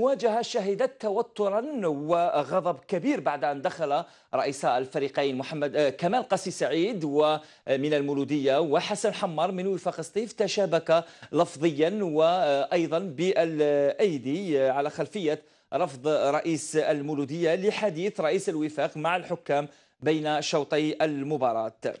مواجهة شهدت توترا وغضب كبير بعد أن دخل رئيس الفريقين محمد آه، كمال قاسي سعيد ومن المولودية وحسن حمار من وفاق سطيف تشابك لفظيا وأيضا بالأيدي على خلفية رفض رئيس المولودية لحديث رئيس الوفاق مع الحكام بين شوطي المباراة